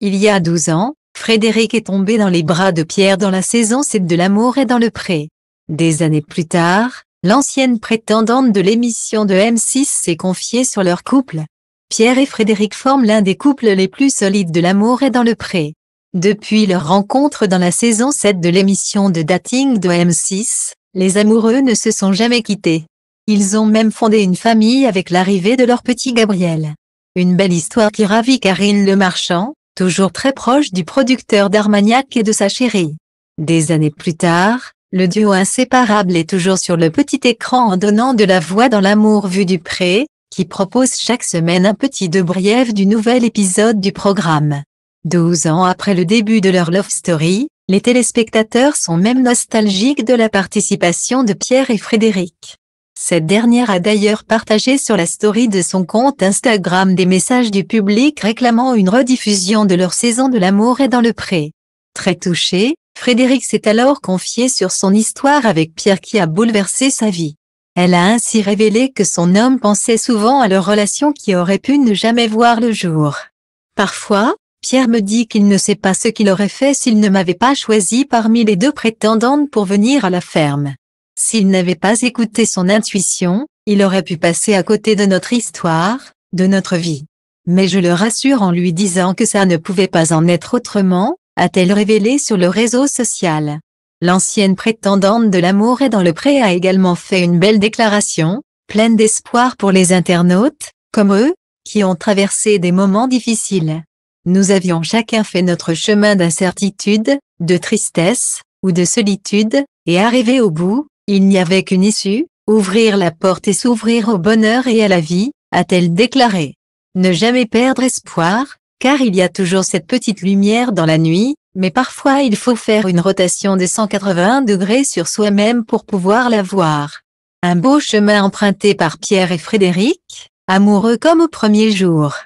Il y a 12 ans, Frédéric est tombé dans les bras de Pierre dans la saison 7 de L'amour et dans le pré. Des années plus tard, l'ancienne prétendante de l'émission de M6 s'est confiée sur leur couple. Pierre et Frédéric forment l'un des couples les plus solides de L'amour et dans le pré. Depuis leur rencontre dans la saison 7 de l'émission de dating de M6, les amoureux ne se sont jamais quittés. Ils ont même fondé une famille avec l'arrivée de leur petit Gabriel. Une belle histoire qui ravit Karine Le Marchand, toujours très proche du producteur d'Armagnac et de sa chérie. Des années plus tard, le duo inséparable est toujours sur le petit écran en donnant de la voix dans l'amour vu du pré, qui propose chaque semaine un petit debrief du nouvel épisode du programme. Douze ans après le début de leur love story, les téléspectateurs sont même nostalgiques de la participation de Pierre et Frédéric. Cette dernière a d'ailleurs partagé sur la story de son compte Instagram des messages du public réclamant une rediffusion de leur saison de l'amour et dans le pré. Très touché, Frédéric s'est alors confié sur son histoire avec Pierre qui a bouleversé sa vie. Elle a ainsi révélé que son homme pensait souvent à leur relation qui aurait pu ne jamais voir le jour. Parfois, Pierre me dit qu'il ne sait pas ce qu'il aurait fait s'il ne m'avait pas choisi parmi les deux prétendantes pour venir à la ferme. S'il n'avait pas écouté son intuition, il aurait pu passer à côté de notre histoire, de notre vie. Mais je le rassure en lui disant que ça ne pouvait pas en être autrement, a-t-elle révélé sur le réseau social. L'ancienne prétendante de l'amour est dans le pré a également fait une belle déclaration, pleine d'espoir pour les internautes, comme eux, qui ont traversé des moments difficiles. Nous avions chacun fait notre chemin d'incertitude, de tristesse, ou de solitude, et arrivé au bout, il n'y avait qu'une issue, ouvrir la porte et s'ouvrir au bonheur et à la vie, a-t-elle déclaré. Ne jamais perdre espoir, car il y a toujours cette petite lumière dans la nuit, mais parfois il faut faire une rotation des 180 degrés sur soi-même pour pouvoir la voir. Un beau chemin emprunté par Pierre et Frédéric, amoureux comme au premier jour.